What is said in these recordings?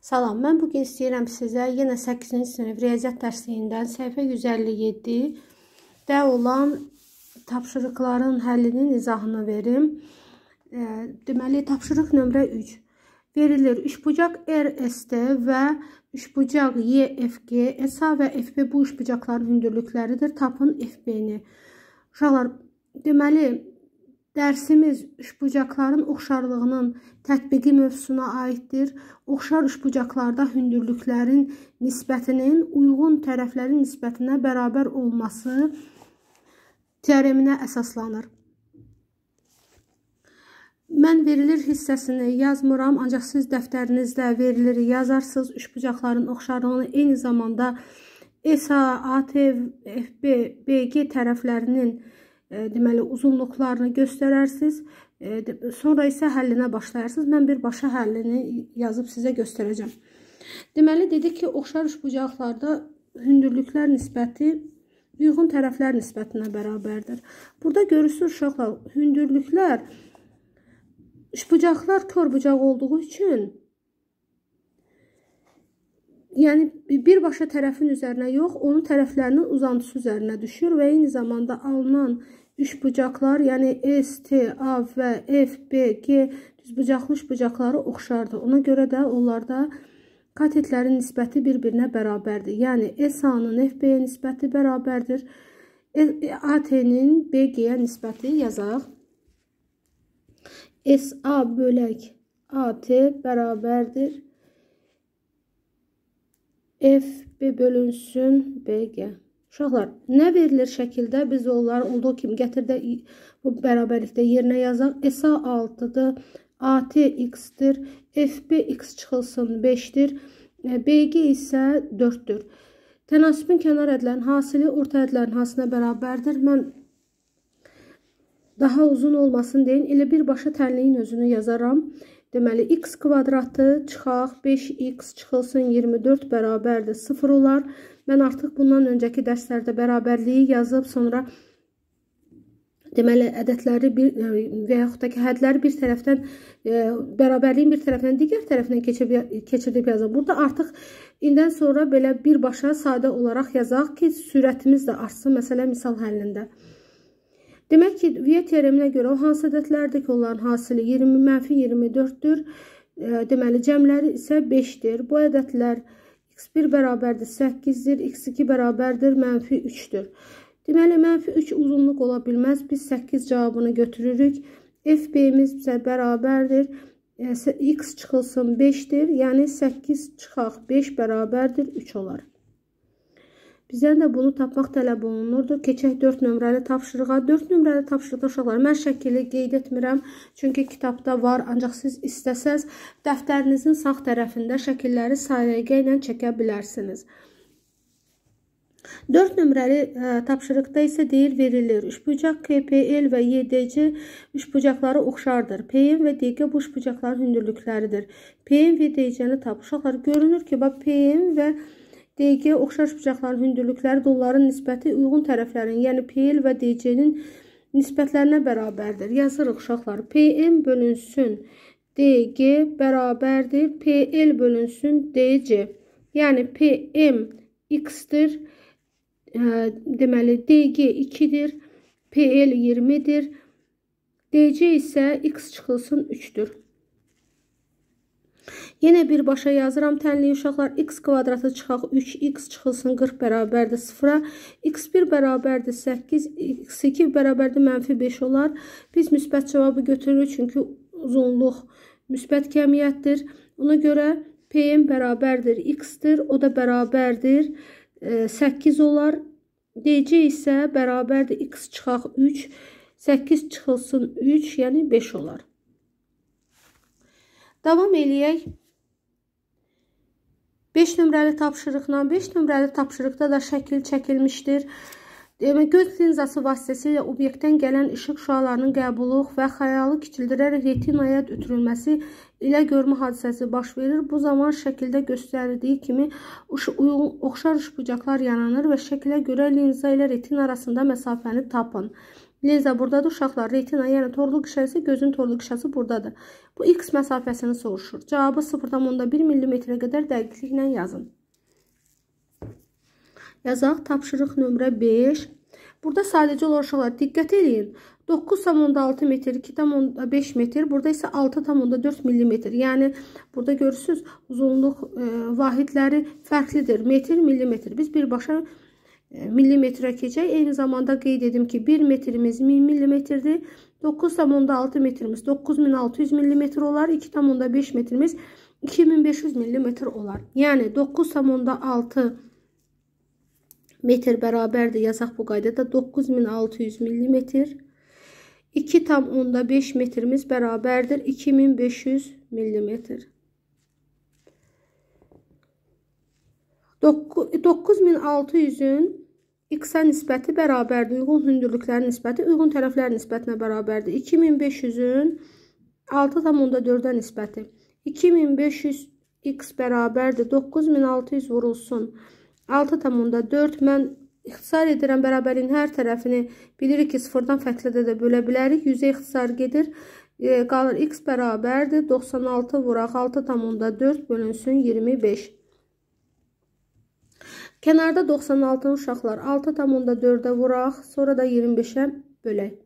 Salam, mən bugün istəyirəm sizə yenə 8-ci sinif riyaziyyat dərsliyindən səhifə 157-də olan tapşırıqların həllinin izahını verim. Deməli, tapşırıq nömrə 3. Verilir, üçbucaq RSD və üçbucaq YFG, SA və FB bu üçbucaqların hündürlükləridir. Tapın FB-ni. Uşaqlar, deməli, Dərsimiz üçbucaqların oxşarlığının tətbiqi mövzusuna aiddir. Oxşar üçbucaqlarda hündürlüklərin nisbətinin uyğun tərəflərin nisbətinə bərabər olması teoreminə əsaslanır. Mən verilir hissəsini yazmıram, ancaq siz dəftərinizdə veriləri yazarsınız. Üçbucaqların oxşarlığını eyni zamanda ESA, AT, FB, BG tərəflərinin nisbətini deməli uzunluqlarını göstərərsiniz. Sonra isə həllinə başlayarsınız. Mən birbaşa həllini yazıb sizə göstərəcəm. Deməli dedik ki, oxşar üçbucaqlarda hündürlüklər nisbəti uyğun tərəflər nisbətinə bərabərdir. Burada görürsünüz uşaqlar, hündürlüklər üçbucaqlar kör bucaq olduğu üçün yəni birbaşa tərəfin üzərinə yox, onun tərəflərinin uzantısı üzərinə düşür və eyni zamanda alınan üçbucaqlar, yəni S, T, A və F, B, G düzbucaqlı üçbucaqları oxşardır. Ona görə də onlarda katetlərin nisbəti bir-birinə bərabərdir. Yəni S-A-nın F-B-yə nisbəti bərabərdir. AT-nin BG-yə nisbəti yazaq. SA bölək AT bərabərdir. F B bölünsün BG. Uşaqlar, nə verilir şəkildə biz onları olduğu kimi gətirdə bu bərabərlikdə yerinə yazaq. SA 6-dır, AT x-dir, FB x çıxılsın 5-dir, e, BG isə 4-dür. Tənasübün kənar ədlərin hasili orta ədlərin hasilinə bərabərdir. Mən daha uzun olmasın deyin, elə birbaşa tərliyin özünü yazaram. Deməli, x kvadratı çıxaq, 5x çıxılsın, 24 bərabərdir, 0 olar. 0 Mən artıq bundan öncəki dərslərdə bərabərliyi yazıb, sonra deməli ədədləri bir e, və yaxud da ki, hədləri bir tərəfdən e, bərabərliyin bir tərəfindən digər tərəfinə keçib keçirdib yazaq. Burada artıq indən sonra belə birbaşa sadə olaraq yazaq ki, sürətimiz də artsın, məsələn, misal həllində. Demək ki, Viya tereminə görə o hansı ədədlərdir ki, onların hasili 20 mənfi 24-dür. E, deməli, cəmləri isə 5-dir. Bu ədədlər e, x1 bərabərdir 8-dir, x2 bərabərdir mənfi 3-dür. Deməli, mənfi 3 uzunluq ola bilməz. Biz 8 cavabını götürürük. FB-imiz bizə bərabərdir. Yəni, X çıxılsın 5-dir. Yəni 8 çıxaq 5 bərabərdir 3 olar. Bizdən də bunu tapmaq tələb olunurdu. Keçək 4 nömrəli tapşırığa. 4 nömrəli tapşırıqda uşaqlar mən şəkili qeyd etmirəm, çünki kitabda var, ancaq siz istəsəz dəftərinizin sağ tərəfində şəkilləri sayəqə ilə çəkə bilərsiniz. 4 nömrəli ə, e, tapşırıqda isə deyil verilir. Üçbucaq KPL və YDC üçbucaqları oxşardır. PN və DQ bu üçbucaqların hündürlükləridir. PN və DC-ni tapışaqlar görünür ki, bax PN və DQ DG oxşar bucaqların hündürlükləri dolların nisbəti uyğun tərəflərin, yəni PL və DC-nin nisbətlərinə bərabərdir. Yazırıq uşaqlar. PM bölünsün DG bərabərdir PL bölünsün DC. Yəni PM x-dir. Ə, e, deməli DG 2-dir, PL 20-dir. DC isə x çıxılsın 3-dür. Yenə birbaşa yazıram. Tənliyi uşaqlar x kvadratı çıxaq 3x çıxılsın 40 bərabərdir 0-a. x1 bərabərdir 8, x2 bərabərdir mənfi 5 olar. Biz müsbət cavabı götürürük çünki uzunluq müsbət kəmiyyətdir. Ona görə Pm bərabərdir x-dir, o da bərabərdir 8 e, olar. DC isə bərabərdir x çıxaq 3, 8 çıxılsın 3, yəni 5 olar. Davam eləyək. 5 nömrəli tapşırıqla 5 nömrəli tapşırıqda da şəkil çəkilmişdir. Demək, göz linzası vasitəsilə obyektdən gələn işıq şüalarının qəbuluq və xəyalı kiçildirərək retinaya ötürülməsi ilə görmə hadisəsi baş verir. Bu zaman şəkildə göstərildiyi kimi uyğun oxşar ışbucaqlar yaranır və şəkilə görə linza ilə retin arasında məsafəni tapın. Linza burdadır uşaqlar. Retina, yəni torluq qişəsi, gözün torluq qişəsi burdadır. Bu x məsafəsini soruşur. Cavabı 0.1 mm-ə qədər dəqiqliklə yazın. Yazaq tapşırıq nömrə 5. Burada sadəcə olaraq uşaqlar diqqət eləyin. 9,6 metr, 2,5 metr, burada isə 6,4 millimetr. Yəni, burada görürsünüz, uzunluq e, vahidləri fərqlidir. Metr, millimetr. Biz birbaşa millimetrə keçək. Eyni zamanda qeyd edim ki, 1 metrimiz 1000 millimetrdir. 9,6 metrimiz 9600 millimetr olar. 2,5 metrimiz 2500 millimetr olar. Yəni 9,6 metr bərabərdir. Yazaq bu qaydada 9600 millimetr. 2,5 metrimiz bərabərdir 2500 millimetr. 9600-ün x-ə nisbəti bərabərdir. Uyğun hündürlüklərin nisbəti uyğun tərəflərin nisbətinə bərabərdir. 2500-ün 6,4-ə nisbəti. 2500 x bərabərdir. 9600 vurulsun. 6,4 mən İxtisar edirəm bərabərin hər tərəfini bilirik ki, sıfırdan fərqlədə də bölə bilərik. 100-ə ixtisar gedir. E, qalır x bərabərdir. 96 vuraq 6,4 bölünsün 25. Kənarda 96-nı uşaqlar 6,4-ə vuraq, sonra da 25-ə bölək.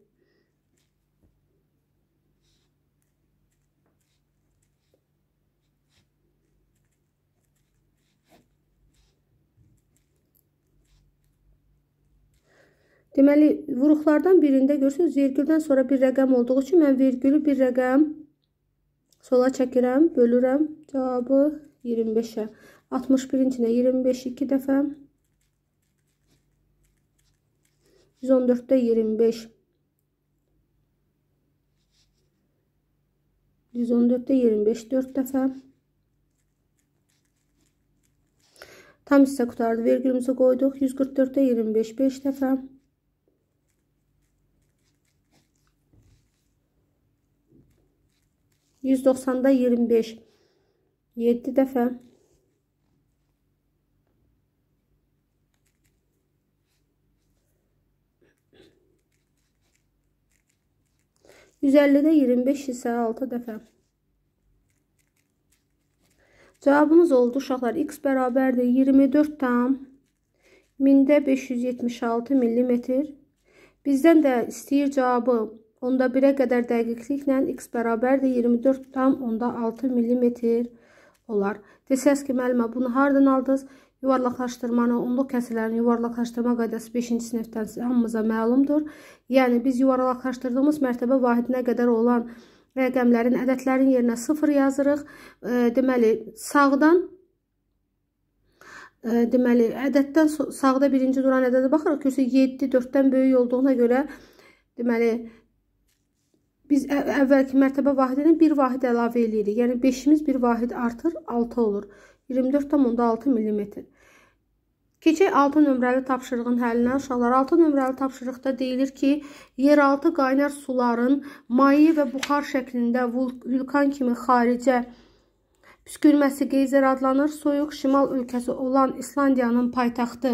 Deməli, vuruqlardan birində görürsünüz, vergüldən sonra bir rəqəm olduğu üçün mən vergülü bir rəqəm sola çəkirəm, bölürəm, cavabı 25-ə. 61'incine 25 2 defa 114'te 25 114'te 25 4 defa Tam hisse kurtardı. Virgülümüzü koyduk. 144'te 25 5 defa. %90'da 25 yedi defa 150-də 25 isə 6 dəfə. Cavabımız oldu uşaqlar. X bərabərdir 24 tam 1576 millimetr. Bizdən də istəyir cavabı onda 1-ə qədər dəqiqliklə x bərabərdir 24 tam onda 6 millimetr olar. Desəz ki, müəllimə bunu hardan aldınız? Yuvarlaqlaşdırmanın onluq kəsələrin yuvarlaqlaşdırma qaydası 5-ci sinifdən hamımıza məlumdur. Yəni biz yuvarlaqlaşdırdığımız mərtəbə vahidinə qədər olan rəqəmlərin, e, ədədlərin yerinə 0 yazırıq. E, deməli, sağdan e, deməli, ədəddən sağda birinci duran ədədə baxırıq. Görsə 7 4-dən böyük olduğuna görə deməli biz əvvəlki mərtəbə vahidinə 1 vahid əlavə eləyirik. Yəni 5-imiz 1 vahid artır, 6 olur. 24,6 mm. Keçək 6 nömrəli tapşırığın həllinə uşaqlar. 6 nömrəli tapşırıqda deyilir ki, yeraltı qaynar suların maye və buxar şəklində vulkan kimi xaricə püskürməsi qeyzer adlanır. Soyuq şimal ölkəsi olan İslandiyanın paytaxtı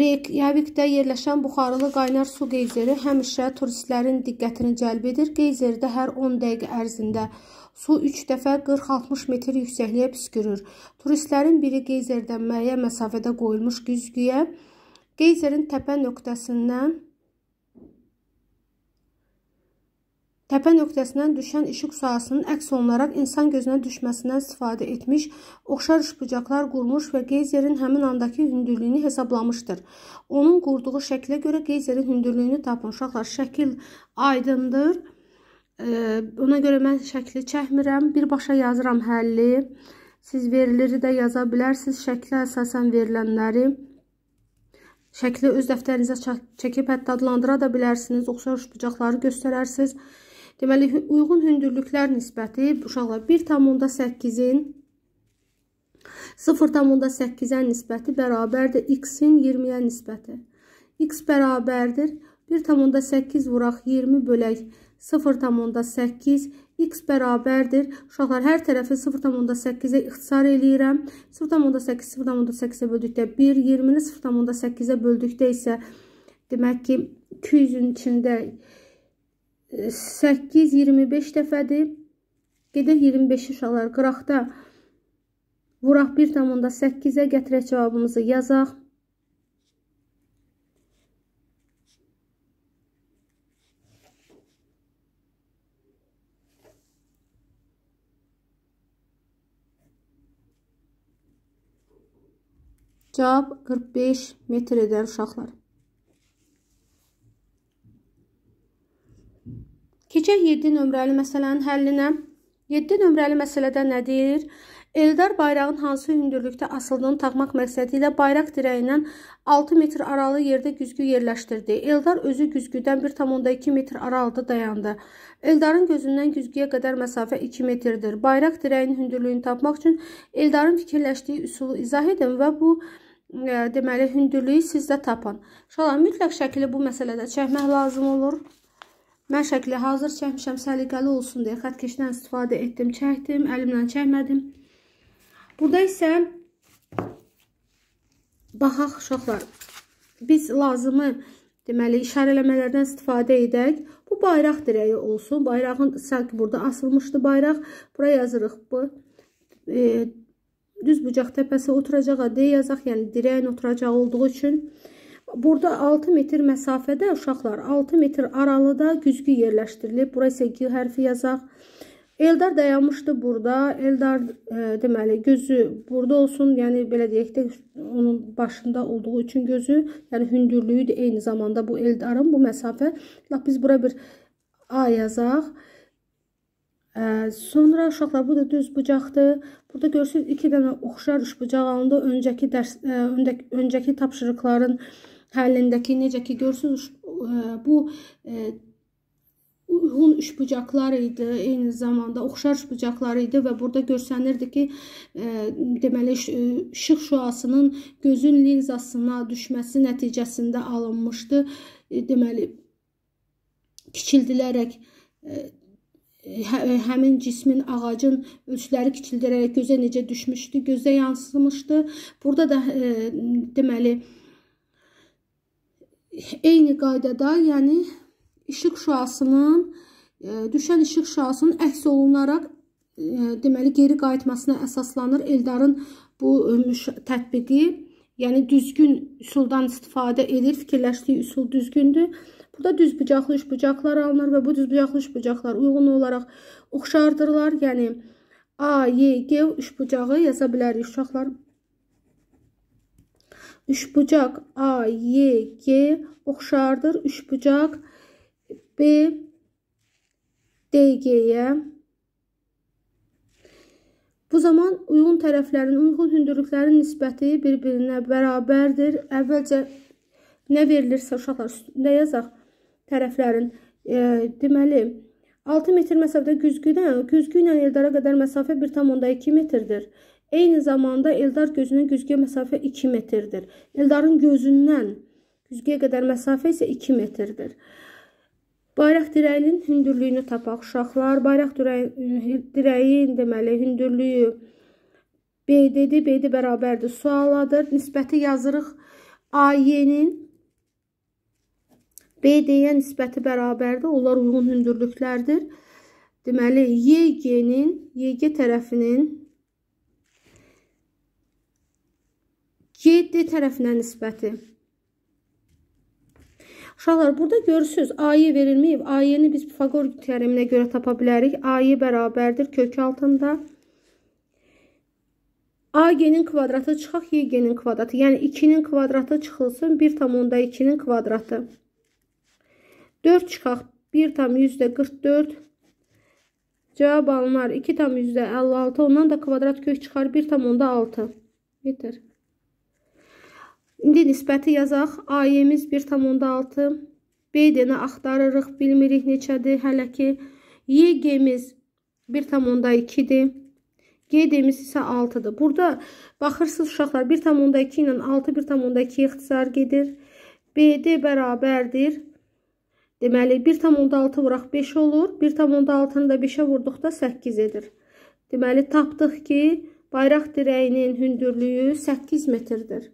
Reykjavikdə yerləşən buxarılı qaynar su qeyzeri həmişə turistlərin diqqətini cəlb edir. Qeyzerdə hər 10 dəqiqə ərzində Su 3 dəfə 40-60 metr yüksəkliyə püskürür. Turistlərin biri qeyzerdən müəyyən məsafədə qoyulmuş güzgüyə qeyzerin təpə nöqtəsindən Təpə nöqtəsindən düşən işıq sahəsinin əks olunaraq insan gözünə düşməsindən istifadə etmiş, oxşar üçbucaqlar qurmuş və qeyzerin həmin andakı hündürlüyünü hesablamışdır. Onun qurduğu şəklə görə qeyzerin hündürlüyünü tapın. Uşaqlar, şəkil aydındır. Ona görə mən şəkli çəkmirəm. Birbaşa yazıram həlli. Siz veriləri də yaza bilərsiniz. Şəklə əsasən verilənləri. Şəkli öz dəftərinizə çəkib hətta adlandıra da bilərsiniz. Oxşar bucaqları göstərərsiniz. Deməli, uyğun hündürlüklər nisbəti uşaqlar 1,8-in 0,8-ə nisbəti bərabərdir x-in 20-yə nisbəti. x bərabərdir 1,8 vuraq 20 bölək 0,8 0,8 x bərabərdir. Uşaqlar hər tərəfi 0,8-ə ixtisar eləyirəm. 0,8 0,8-ə böldükdə 1, 20-ni 0,8-ə böldükdə isə demək ki 200-ün içində 8 e, 25 dəfədir. Gedək 25 uşaqlar qıraqda vuraq 1,8-ə gətirək cavabımızı yazaq. Cavab 45 metr edər uşaqlar. Keçək 7 nömrəli məsələnin həllinə. 7 nömrəli məsələdə nə deyir? Eldar bayrağın hansı hündürlükdə asıldığını tapmaq məqsədi ilə bayraq dirəyindən 6 metr aralı yerdə güzgü yerləşdirdi. Eldar özü güzgüdən 1,2 metr aralıda dayandı. Eldarın gözündən güzgüyə qədər məsafə 2 metrdir. Bayraq dirəyinin hündürlüyünü tapmaq üçün Eldarın fikirləşdiyi üsulu izah edin və bu məsələdə deməli hündürlüyü sizdə tapın. İnşallah mütləq şəkili bu məsələdə çəkmək lazım olur. Mən şəkli hazır çəkmişəm, səliqəli olsun deyə xətkeşdən istifadə etdim, çəkdim, əlimlə çəkmədim. Burada isə baxaq uşaqlar. Biz lazımı deməli işarələmələrdən istifadə edək. Bu bayraq dirəyi olsun. Bayrağın sanki burada asılmışdı bayraq. Bura yazırıq bu e, düz bucaq təpəsi oturacağa D yazaq, yəni dirəyin oturacağı olduğu üçün burada 6 metr məsafədə uşaqlar 6 metr aralıda güzgü yerləşdirilib. Bura isə G hərfi yazaq. Eldar dayanmışdı burada. Eldar e, deməli gözü burada olsun, yəni belə deyək də onun başında olduğu üçün gözü, yəni hündürlüyü də eyni zamanda bu Eldarın bu məsafə. Lap biz bura bir A yazaq. Sonra uşaqlar burada düz bucaqdır. Burada görürsünüz 2 dənə oxşar üç bucaq alındı. Öncəki dərs e, öncəki, öncəki tapşırıqların həllindəki necə ki görürsünüz e, bu e, uyğun üç bucaqlar idi, eyni zamanda oxşar üç bucaqlar idi və burada görsənirdi ki, deməli işıq şüasının gözün linzasına düşməsi nəticəsində alınmışdı. Deməli kiçildilərək həmin cismin ağacın ölçüləri kiçildirərək gözə necə düşmüşdü, gözə yansımışdı. Burada da e, deməli eyni qaydada, yəni işıq şüasının e, düşən işıq şüasının əks olunaraq e, deməli geri qayıtmasına əsaslanır Eldarın bu e, tətbiqi. Yəni düzgün üsuldan istifadə edir, fikirləşdiyi üsul düzgündür Burada düz bucaqlı üç bucaqlar alınır və bu düz bucaqlı üç bucaqlar uyğun olaraq oxşardırlar. Yəni A, Y, G üç bucağı yaza bilərik uşaqlar. Üç bucaq A, Y, G oxşardır. Üç bucaq B, D, G-yə. Bu zaman uyğun tərəflərin, uyğun hündürlüklərin nisbəti bir-birinə bərabərdir. Əvvəlcə nə verilirsə uşaqlar üstündə yazaq tərəflərin e, deməli 6 metr məsafədə güzgüdən güzgü ilə Eldara qədər məsafə 1.2 metrdir. Eyni zamanda Eldar gözünün güzgüyə məsafə 2 metrdir. Eldarın gözündən güzgüyə qədər məsafə isə 2 metrdir. Bayraq dirəyinin hündürlüyünü tapaq uşaqlar. Bayraq dirəyi, dirəyin deməli hündürlüyü BD-dir, BD bərabərdir sualadır. Nisbəti yazırıq AY-nin BD-yə nisbəti bərabərdir. Onlar uyğun hündürlüklərdir. Deməli, YG-nin, YG tərəfinin GD tərəfinə nisbəti. Uşaqlar, burada görürsünüz, AY verilməyib. AY-ni biz Pifagor teoreminə görə tapa bilərik. AY bərabərdir kök altında. AG-nin kvadratı çıxaq, YG-nin kvadratı. Yəni 2-nin kvadratı çıxılsın 1,2-nin kvadratı. 4 çıxaq 1 tam yüzdə 44 cavab alınar 2 tam yüzdə 56 ondan da kvadrat kök çıxar 1 tam onda 6 yeter indi nisbəti yazaq A-yemiz 1 tam onda 6 B-dəni axtarırıq bilmirik neçədir hələ ki Y-gemiz 1 tam onda 2-dir G-demiz isə 6-dır. Burada baxırsınız uşaqlar 1,2 ilə 6 1,2 ixtisar gedir. BD bərabərdir Deməli, 1,6 vuraq 5 olur. 1,6-nı da 5-ə vurduqda 8 edir. Deməli, tapdıq ki, bayraq dirəyinin hündürlüyü 8 metrdir.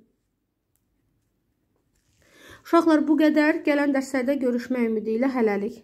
Uşaqlar, bu qədər. Gələn dərslərdə görüşmək ümidi ilə hələlik.